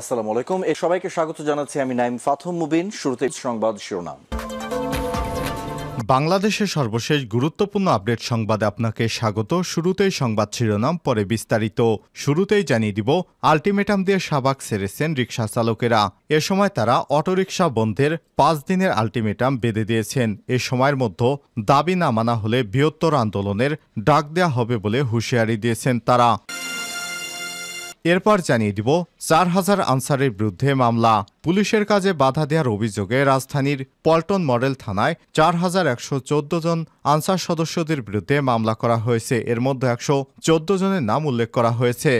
আসসালামু আলাইকুম এ সবাইকে স্বাগত জানাচ্ছি আমি নাইম ফাথম মুবিন শুরুতে সংবাদ শিরোনাম বাংলাদেশের সর্বশেষ গুরুত্বপূর্ণ আপডেট সংবাদে আপনাকে স্বাগত শুরুতেই সংবাদ শিরোনাম পরে বিস্তারিত শুরুতেই জানিয়ে দিব আলটিমেটাম দিয়ে সাবাক সেরেছেন রিক্সা চালকেরা এ সময় তারা অটোরিকশা বন্ধের পাঁচ দিনের আলটিমেটাম বেঁধে দিয়েছেন এ সময়ের মধ্যে দাবি না মানা হলে বৃহত্তর আন্দোলনের ডাক দেয়া হবে বলে হুঁশিয়ারি দিয়েছেন তারা এরপর জানিয়ে দিব চার হাজার আনসারের বিরুদ্ধে মামলা পুলিশের কাজে বাধা দেওয়ার অভিযোগে রাজধানীর পল্টন মডেল থানায় চার হাজার একশো চোদ্দ জন আনসার সদস্যদের বিরুদ্ধে মামলা করা হয়েছে এর মধ্যে একশো জনের নাম উল্লেখ করা হয়েছে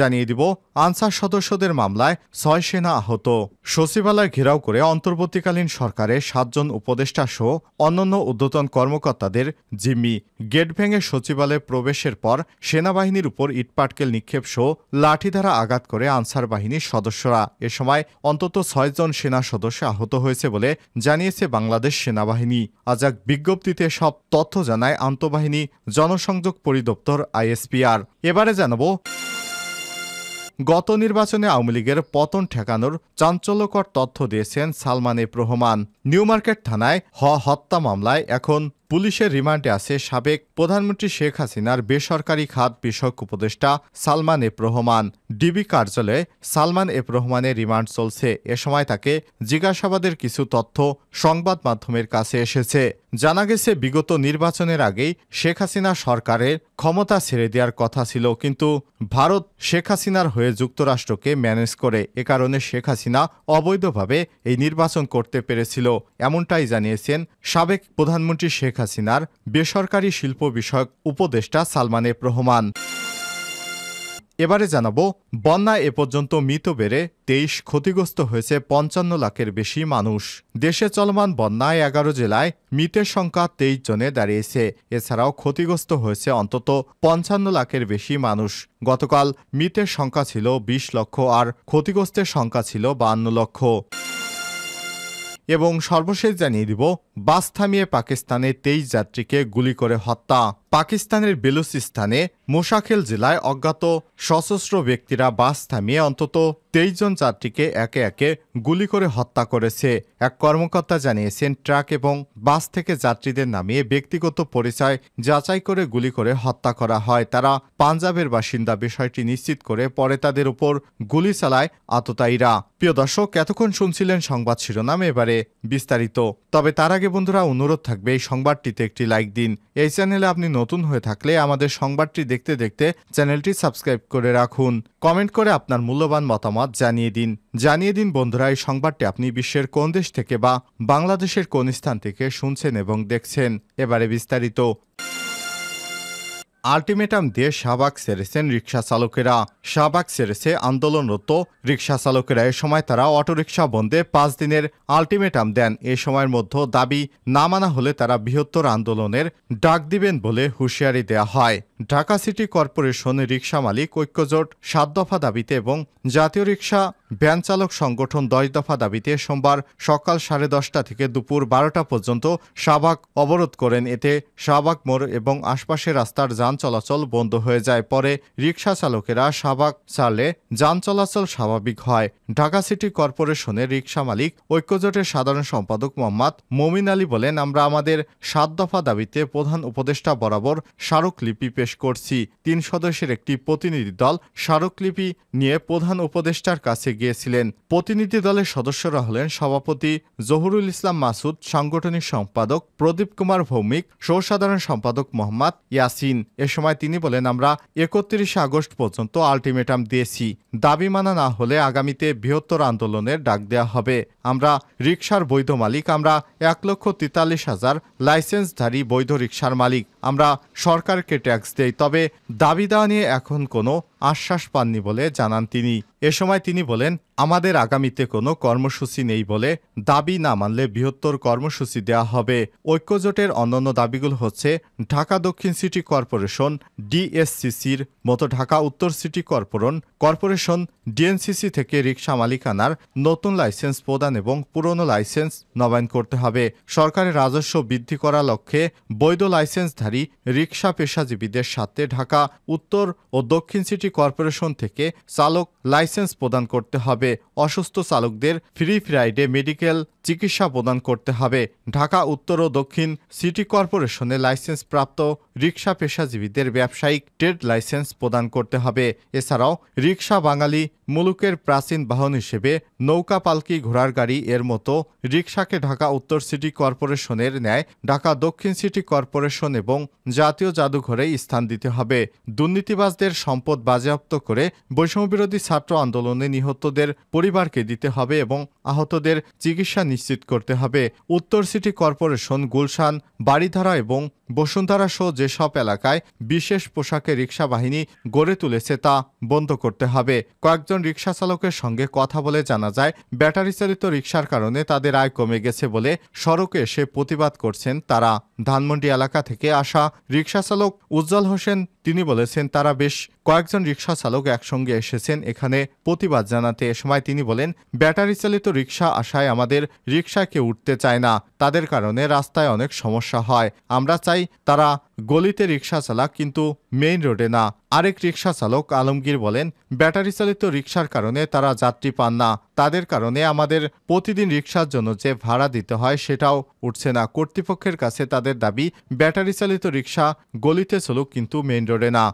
জানিয়ে দিব আনসার সদস্যদের মামলায় ছয় সেনা আহত সচিবালয় ঘেরাও করে অন্তর্বর্তীকালীন সরকারের সাতজন উপদেষ্টা সহ অন্যান্য উদ্যতন কর্মকর্তাদের জিম্মি গেট ভেঙে সচিবালয়ে প্রবেশের পর সেনাবাহিনীর উপর ইটপাটকেল নিক্ষেপ সহ লাঠিধারা আঘাত করে আনসার বাহিনীর সদস্যরা এ সময় অন্তত ছয়জন সেনা সদস্য আহত হয়েছে বলে জানিয়েছে বাংলাদেশ সেনাবাহিনী আজ এক বিজ্ঞপ্তিতে সব তথ্য জানায় আন্তঃবাহিনী জনসংযোগ পরিদপ্তর আইএসপিআর এবারে জানাবো গত নির্বাচনে আওয়ামী লীগের পতন ঠেকানোর চাঞ্চল্যকর তথ্য দিয়েছেন সালমান এফ রহমান নিউমার্কেট থানায় হ হত্যা মামলায় এখন পুলিশের রিমান্ডে আছে সাবেক প্রধানমন্ত্রী শেখ হাসিনার বেসরকারি খাত বিষয়ক উপদেষ্টা সালমান এফ রহমান ডিবি কার্যালয়ে সালমান এফ রহমানের রিমান্ড চলছে এ সময় তাকে জিজ্ঞাসাবাদের কিছু তথ্য সংবাদ মাধ্যমের কাছে এসেছে জানা গেছে বিগত নির্বাচনের আগেই শেখ হাসিনা সরকারের ক্ষমতা ছেড়ে দেওয়ার কথা ছিল কিন্তু ভারত শেখ হাসিনার হয়ে যুক্তরাষ্ট্রকে ম্যানেজ করে এ কারণে শেখ হাসিনা অবৈধভাবে এই নির্বাচন করতে পেরেছিল এমনটাই জানিয়েছেন সাবেক প্রধানমন্ত্রী শেখ শেখ হাসিনার বেসরকারি শিল্প বিষয়ক উপদেষ্টা সালমান এফ রহমান এবারে জানাব বন্যা এ পর্যন্ত মৃত বেড়ে তেইশ ক্ষতিগ্রস্ত হয়েছে পঞ্চান্ন লাখের বেশি মানুষ দেশে চলমান বন্যায় এগারো জেলায় মৃতের সংখ্যা তেইশ জনে দাঁড়িয়েছে এছাড়াও ক্ষতিগ্রস্ত হয়েছে অন্তত পঞ্চান্ন লাখের বেশি মানুষ গতকাল মৃতের সংখ্যা ছিল বিশ লক্ষ আর ক্ষতিগ্রস্তের সংখ্যা ছিল বান্ন লক্ষ এবং সর্বশেষ জানিয়ে দিব বাস থামিয়ে পাকিস্তানে তেইশ যাত্রীকে গুলি করে হত্যা পাকিস্তানের বেলুচিস্তানে মোশাখেল জেলায় অজ্ঞাত সশস্ত্র ব্যক্তিরা বাস থামিয়ে অন্তত তেইশ জন যাত্রীকে একে একে গুলি করে হত্যা করেছে এক কর্মকর্তা জানিয়েছেন ট্রাক এবং বাস থেকে যাত্রীদের নামিয়ে ব্যক্তিগত পরিচয় যাচাই করে গুলি করে হত্যা করা হয় তারা পাঞ্জাবের বাসিন্দা বিষয়টি নিশ্চিত করে পরে তাদের উপর গুলি চালায় আততায়ীরা প্রিয় দর্শক এতক্ষণ শুনছিলেন সংবাদ শিরোনাম এবারে বিস্তারিত তবে তার আগে বন্ধুরা অনুরোধ থাকবে এই সংবাদটিতে একটি লাইক দিন এই চ্যানেলে আপনি নতুন হয়ে থাকলে আমাদের সংবাদটি দেখতে দেখতে চ্যানেলটি সাবস্ক্রাইব করে রাখুন কমেন্ট করে আপনার মূল্যবান মতামত জানিয়ে দিন জানিয়ে দিন বন্ধুরা এই সংবাদটি আপনি বিশ্বের কোন দেশ থেকে বা বাংলাদেশের কোন স্থান থেকে শুনছেন এবং দেখছেন এবারে বিস্তারিত আলটিমেটাম দিয়ে শাহবাগ সেরেছেন রিক্সা চালকেরা শাহবাগ সেরেছে আন্দোলনরত রিক্সা চালকেরা এ সময় তারা অটোরিকশা বন্ধে পাঁচ দিনের আলটিমেটাম দেন এ সময়ের মধ্যে দাবি না মানা হলে তারা বৃহত্তর আন্দোলনের ডাক দিবেন বলে হুঁশিয়ারি দেয়া হয় ঢাকা সিটি কর্পোরেশন রিক্সা মালিক ঐক্যজোট সাত দফা দাবিতে এবং জাতীয় রিক্সা ভ্যান চালক সংগঠন দশ দফা দাবিতে সোমবার সকাল সাড়ে দশটা থেকে দুপুর বারোটা পর্যন্ত শাহবাগ অবরোধ করেন এতে শাহবাগ মোড় এবং আশপাশের রাস্তার যান চলাচল বন্ধ হয়ে যায় পরে রিক্সা চালকেরা শাহবাগ ছাড়লে যান চলাচল স্বাভাবিক হয় ঢাকা সিটি কর্পোরেশনের রিক্সা মালিক ঐক্যজোটের সাধারণ সম্পাদক মোহাম্মদ মোমিন আলী বলেন আমরা আমাদের সাত দফা দাবিতে প্রধান উপদেষ্টা বরাবর স্মারকলিপি পেশ করছি তিন সদস্যের একটি প্রতিনিধি দল স্মারকলিপি নিয়ে প্রধান উপদেষ্টার কাছে গিয়েছিলেন প্রতিনিধি দলের সদস্যরা হলেন সভাপতি জহুরুল ইসলাম মাসুদ সাংগঠনিক সম্পাদক প্রদীপ কুমার ভৌমিক সৌসাধারণ সম্পাদক মোহাম্মদ ইয়াসিন এ সময় তিনি বলেন আমরা একত্রিশে আগস্ট পর্যন্ত আলটিমেটাম দিয়েছি দাবি মানা না হলে আগামীতে বৃহত্তর আন্দোলনের ডাক দেওয়া হবে আমরা রিক্সার বৈধ মালিক আমরা এক লক্ষ তেতাল্লিশ হাজার লাইসেন্সধারী বৈধ রিক্সার মালিক আমরা সরকারকে ট্যাক্স দেয় তবে দাবি দেওয়া নিয়ে এখন কোনো আশ্বাস পাননি বলে জানান তিনি এ সময় তিনি বলেন আমাদের আগামীতে কোনো কর্মসূচি নেই বলে দাবি না মানলে বৃহত্তর কর্মসূচি দেওয়া হবে ঐক্যজোটের অন্যান্য দাবিগুলো হচ্ছে ঢাকা দক্ষিণ সিটি কর্পোরেশন ডিএসসিসির মতো ঢাকা উত্তর সিটি কর্পোরন কর্পোরেশন ডিএনসিসি থেকে রিক্সা মালিকানার নতুন লাইসেন্স প্রদান এবং পুরনো লাইসেন্স নবায়ন করতে হবে সরকারের রাজস্ব বৃদ্ধি করার লক্ষ্যে বৈধ লাইসেন্সধারী রিক্সা পেশাজীবীদের সাথে ঢাকা উত্তর ও দক্ষিণ সিটি কর্পোরেশন থেকে চালক লাইসেন্স প্রদান করতে হবে অসুস্থ চালকদের ফ্রি ফ্রাইডে মেডিকেল চিকিৎসা প্রদান করতে হবে ঢাকা উত্তর ও দক্ষিণ সিটি কর্পোরেশনে লাইসেন্স প্রাপ্ত রিক্সা পেশাজীবীদের ব্যবসায়িক ট্রেড লাইসেন্স প্রদান করতে হবে এছাড়াও রিক্সা বাঙালি মুলুকের প্রাচীন বাহন হিসেবে নৌকা পালকি ঘোড়ার গাড়ি এর মতো রিক্সাকে ঢাকা উত্তর সিটি কর্পোরেশনের ন্যায় ঢাকা দক্ষিণ সিটি কর্পোরেশন এবং জাতীয় জাদুঘরে স্থান দিতে হবে দুর্নীতিবাজদের সম্পদ বাজে বাজেয়াপ্ত করে বৈষম্যবিরোধী ছাত্র আন্দোলনে নিহতদের পরিবারকে দিতে হবে এবং আহতদের চিকিৎসা নিশ্চিত করতে হবে উত্তর সিটি কর্পোরেশন গুলশান বাড়িধারা এবং বসুন্ধরা সহ যেসব এলাকায় বিশেষ পোশাকে রিক্সা বাহিনী গড়ে তুলেছে তা বন্ধ করতে হবে কয়েকজন রিক্সা চালকের সঙ্গে কথা বলে জানা যায় ব্যাটারি চালিত রিক্সার কারণে তাদের আয় কমে গেছে বলে সড়কে এসে প্রতিবাদ করছেন তারা ধানমন্ডি এলাকা থেকে আসা রিক্সা চালক উজ্জ্বল হোসেন তিনি বলেছেন তারা বেশ কয়েকজন রিক্সা চালক একসঙ্গে এসেছেন এখানে প্রতিবাদ জানাতে এ সময় তিনি বলেন ব্যাটারি চালিত রিক্সা আসায় আমাদের কেউ উঠতে চায় না তাদের কারণে রাস্তায় অনেক সমস্যা হয় আমরা চাই তারা গলিতে রিক্সা চালাক কিন্তু মেইন রোডে না আরেক রিক্সা চালক আলমগীর বলেন ব্যাটারি চালিত রিক্সার কারণে তারা যাত্রী পান না তাদের কারণে আমাদের প্রতিদিন রিক্সার জন্য যে ভাড়া দিতে হয় সেটাও উঠছে না কর্তৃপক্ষের কাছে তাদের দাবি ব্যাটারি চালিত রিক্সা গলিতে চলুক কিন্তু মেইন রোডে না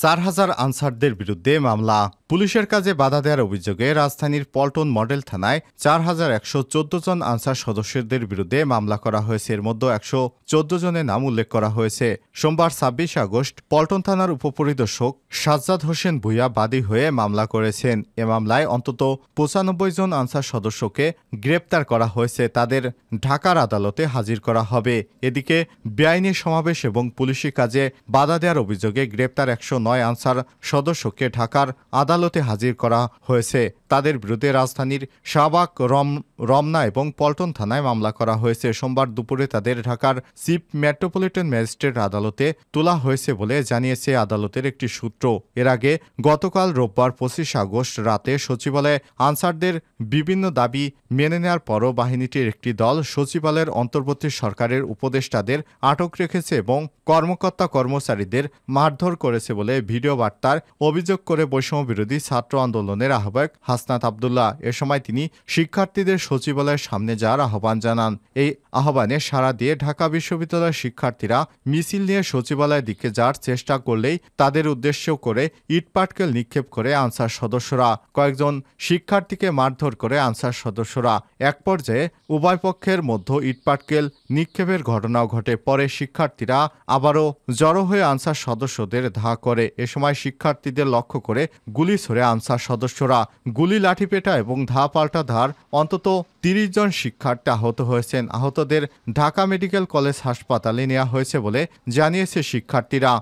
চার হাজার আনসারদের বিরুদ্ধে মামলা পুলিশের কাজে বাধা দেওয়ার অভিযোগে রাজধানীর পল্টন মডেল থানায় চার হাজার একশো চোদ্দ জন আনসার সদস্যদের বিরুদ্ধে মামলা করা হয়েছে এর মধ্যে একশো চোদ্দ জনের নাম উল্লেখ করা হয়েছে সোমবার ছাব্বিশ আগস্ট পল্টন থানার উপপরিদর্শক সাজ্জাদ হোসেন ভুইয়া বাদী হয়ে মামলা করেছেন এ মামলায় অন্তত পঁচানব্বই জন আনসার সদস্যকে গ্রেপ্তার করা হয়েছে তাদের ঢাকার আদালতে হাজির করা হবে এদিকে বেআইনি সমাবেশ এবং পুলিশি কাজে বাধা দেওয়ার অভিযোগে গ্রেপ্তার একশো নয় আনসার সদস্যকে ঢাকার আদালত আদালতে হাজির করা হয়েছে তাদের বিরুদ্ধে রাজধানীর শাহবাগ রম রমনা এবং পল্টন থানায় মামলা করা হয়েছে সোমবার দুপুরে তাদের ঢাকার চিফ মেট্রোপলিটন ম্যাজিস্ট্রেট আদালতে তোলা হয়েছে বলে জানিয়েছে আদালতের একটি সূত্র এর আগে গতকাল রোববার পঁচিশ আগস্ট রাতে সচিবালয়ে আনসারদের বিভিন্ন দাবি মেনে নেওয়ার পরও বাহিনীটির একটি দল সচিবালয়ের অন্তর্বর্তী সরকারের উপদেষ্টাদের আটক রেখেছে এবং কর্মকর্তা কর্মচারীদের মারধর করেছে বলে ভিডিও বার্তার অভিযোগ করে বৈষম্য বিরোধী ছাত্র আন্দোলনের আহ্বায়ক হাসনাত আবদুল্লাহ এ সময় তিনি শিক্ষার্থীদের সচিবালয়ের সামনে যাওয়ার আহ্বান জানান এই আহ্বানে সারা দিয়ে ঢাকা বিশ্ববিদ্যালয়ের শিক্ষার্থীরা মিছিল নিয়ে সচিবালয়ের দিকে যাওয়ার চেষ্টা করলেই তাদের উদ্দেশ্য করে ইটপাটকেল নিক্ষেপ করে আনসার সদস্যরা কয়েকজন শিক্ষার্থীকে মারধর করে আনসার সদস্যরা এক পর্যায়ে উভয় পক্ষের মধ্যে ইটপাটকেল নিক্ষেপের ঘটনাও ঘটে পরে শিক্ষার্থীরা আবারও জড়ো হয়ে আনসার সদস্যদের ধা করে এ সময় শিক্ষার্থীদের লক্ষ্য করে গুলি ছড়ে আনসার সদস্যরা গুলি লাঠিপেটা এবং ধা পাল্টা ধার অন্তত তিরিশ জন শিক্ষার্থী আহত হয়েছেন আহতদের ঢাকা মেডিকেল কলেজ হাসপাতালে নেওয়া হয়েছে বলে জানিয়েছে শিক্ষার্থীরা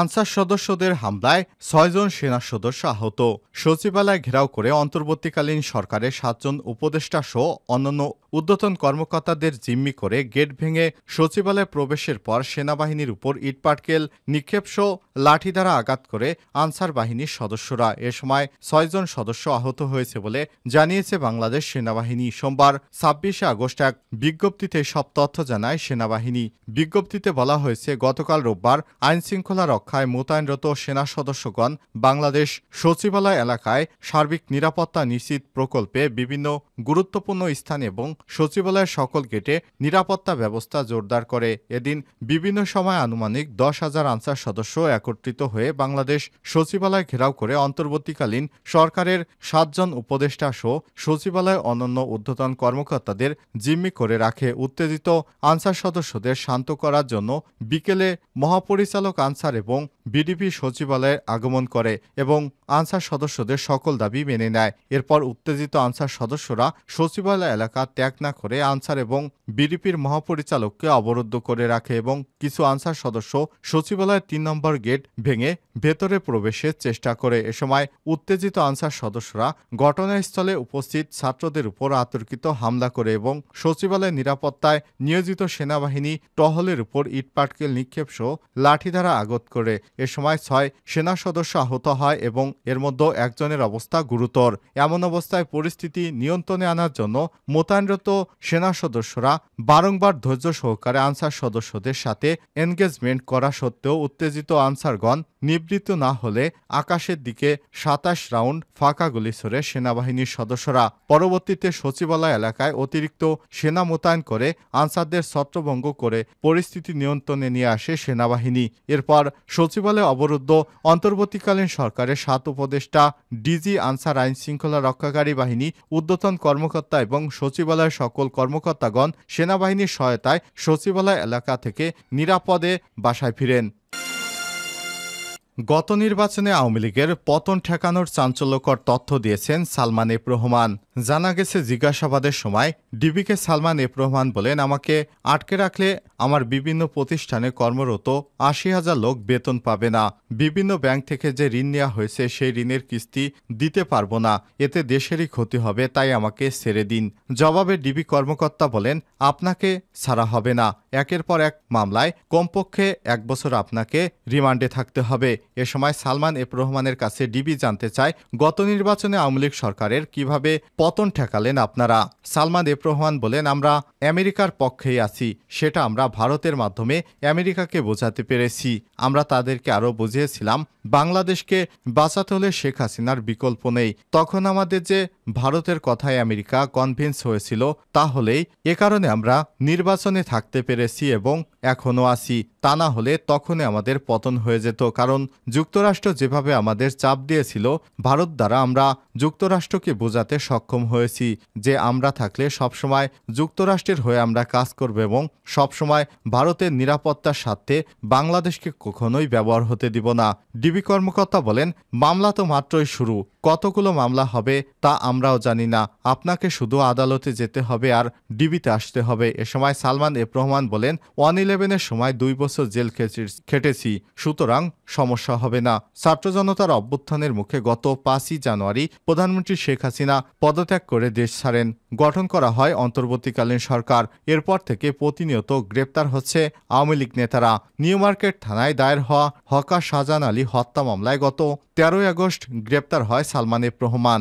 আনসার সদস্যদের হামলায় ছয়জন সেনা সদস্য আহত সচিবালয় ঘেরাও করে অন্তর্বর্তীকালীন সরকারের সাতজন উপদেষ্টা সহ অন্যান্য উদ্যতন কর্মকর্তাদের জিম্মি করে গেট ভেঙে সচিবালয়ে প্রবেশের পর সেনাবাহিনীর উপর ইটপাটকেল নিক্ষেপসহ লাঠি দ্বারা আঘাত করে আনসার বাহিনীর সদস্যরা এ সময় ছয়জন সদস্য আহত হয়েছে বলে জানিয়েছে বাংলাদেশ সেনাবাহিনী সোমবার ছাব্বিশে আগস্ট এক বিজ্ঞপ্তিতে সব তথ্য জানায় সেনাবাহিনী বিজ্ঞপ্তিতে বলা হয়েছে গতকাল রোববার আইনশৃঙ্খলা রক্ষায় মোতায়েনরত সেনা সদস্যগণ বাংলাদেশ সচিবালয় এলাকায় সার্বিক নিরাপত্তা নিশ্চিত প্রকল্পে বিভিন্ন গুরুত্বপূর্ণ স্থান এবং সচিবালয়ের সকল গেটে নিরাপত্তা ব্যবস্থা জোরদার করে এদিন বিভিন্ন সময় আনুমানিক দশ হাজার আনসার সদস্য একত্রিত হয়ে বাংলাদেশ সচিবালয় ঘেরাও করে অন্তর্বর্তীকালীন সরকারের সাতজন উপদেষ্টা সহ সচিবালয় অনন্য ঊর্ধ্বতন কর্মকর্তাদের জিম্মি করে রাখে উত্তেজিত আনসার সদস্যদের শান্ত করার জন্য বিকেলে মহাপরিচালক আনসার এবং bom বিডিপি সচিবালয়ে আগমন করে এবং আনসার সদস্যদের সকল দাবি মেনে নেয় এরপর উত্তেজিত আনসার সদস্যরা সচিবালয় এলাকা ত্যাগ না করে আনসার এবং বিডিপির মহাপরিচালককে অবরুদ্ধ করে রাখে এবং কিছু আনসার সদস্য সচিবালয়ের তিন নম্বর গেট ভেঙে ভেতরে প্রবেশের চেষ্টা করে এ সময় উত্তেজিত আনসার সদস্যরা ঘটনাস্থলে উপস্থিত ছাত্রদের উপর আতর্কিত হামলা করে এবং সচিবালয়ের নিরাপত্তায় নিয়োজিত সেনাবাহিনী টহলের উপর ইটপাটকেল নিক্ষেপ সহ লাঠি দ্বারা আগত করে এ সময় ছয় সেনা সদস্য আহত হয় এবং এর মধ্যে একজনের অবস্থা গুরুতর এমন অবস্থায় পরিস্থিতি নিয়ন্ত্রণে আনার জন্য মোতায়েনরত সেনা সদস্যরা বারংবার ধৈর্য সহকারে আনসার সদস্যদের সাথে এনগেজমেন্ট করা সত্ত্বেও উত্তেজিত আনসারগণ নিবৃত না হলে আকাশের দিকে সাতাশ রাউন্ড ফাঁকা গুলি ছড়ে সেনাবাহিনীর সদস্যরা পরবর্তীতে সচিবালয় এলাকায় অতিরিক্ত সেনা মোতায়েন করে আনসারদের ছত্রভঙ্গ করে পরিস্থিতি নিয়ন্ত্রণে নিয়ে আসে সেনাবাহিনী এরপর সচিব সচিবালয়ে অবরুদ্ধ অন্তর্বর্তীকালীন সরকারের সাত উপদেষ্টা ডিজি আনসার আইন শৃঙ্খলা রক্ষাকারী বাহিনী উদ্যতন কর্মকর্তা এবং সচিবালয়ের সকল কর্মকর্তাগণ সেনাবাহিনীর সহায়তায় সচিবালয় এলাকা থেকে নিরাপদে বাসায় ফিরেন গত নির্বাচনে আওয়ামী লীগের পতন ঠেকানোর চাঞ্চল্যকর তথ্য দিয়েছেন সালমান এফ রহমান জানা গেছে জিজ্ঞাসাবাদের সময় ডিবিকে সালমান এফ রহমান বলেন আমাকে আটকে রাখলে আমার বিভিন্ন প্রতিষ্ঠানে কর্মরত আশি হাজার লোক বেতন পাবে না বিভিন্ন ব্যাংক থেকে যে ঋণ নেওয়া হয়েছে সেই ঋণের কিস্তি দিতে পারবো না এতে দেশেরই ক্ষতি হবে তাই আমাকে ছেড়ে দিন জবাবে ডিবি কর্মকর্তা বলেন আপনাকে ছাড়া হবে না একের পর এক মামলায় কমপক্ষে এক বছর আপনাকে রিমান্ডে থাকতে হবে এ সময় সালমান এফ রহমানের কাছে ডিবি জানতে চায় গত নির্বাচনে আওয়ামী লীগ সরকারের কিভাবে পতন ঠেকালেন আপনারা সালমান এব রহমান বলেন আমরা আমেরিকার পক্ষেই আছি সেটা আমরা ভারতের মাধ্যমে আমেরিকাকে বোঝাতে পেরেছি আমরা তাদেরকে আরও বুঝিয়েছিলাম বাংলাদেশকে বাঁচাতে হলে শেখ হাসিনার বিকল্প নেই তখন আমাদের যে ভারতের কথায় আমেরিকা কনভিন্স হয়েছিল তাহলেই এ কারণে আমরা নির্বাচনে থাকতে পেরেছি এবং এখনও আছি তা না হলে তখনই আমাদের পতন হয়ে যেত কারণ যুক্তরাষ্ট্র যেভাবে আমাদের চাপ দিয়েছিল ভারত দ্বারা আমরা যুক্তরাষ্ট্রকে বোঝাতে সক্ষম সক্ষম হয়েছি যে আমরা থাকলে সবসময় যুক্তরাষ্ট্রের হয়ে আমরা কাজ করব এবং সবসময় ভারতের নিরাপত্তার স্বার্থে বাংলাদেশকে কখনোই ব্যবহার হতে দিব না ডিবি কর্মকর্তা বলেন মামলা তো মাত্রই শুরু কতগুলো মামলা হবে তা আমরাও জানি না আপনাকে শুধু আদালতে যেতে হবে আর ডিবিতে আসতে হবে এ সময় সালমান এফ রহমান বলেন ওয়ান ইলেভেনের সময় দুই বছর জেল খেটেছি সুতরাং সমস্যা হবে না ছাত্র জনতার অভ্যুত্থানের মুখে গত পাঁচই জানুয়ারি প্রধানমন্ত্রী শেখ হাসিনা পদত্যাগ করে দেশ ছাড়েন গঠন করা হয় অন্তর্বর্তীকালীন সরকার এরপর থেকে প্রতিনিয়ত গ্রেপ্তার হচ্ছে আওয়ামী লীগ নেতারা নিউ মার্কেট থানায় দায়ের হওয়া হকা শাহজাহান আলী হত্যা মামলায় গত তেরোই আগস্ট গ্রেপ্তার হয় সালমান এফ রহমান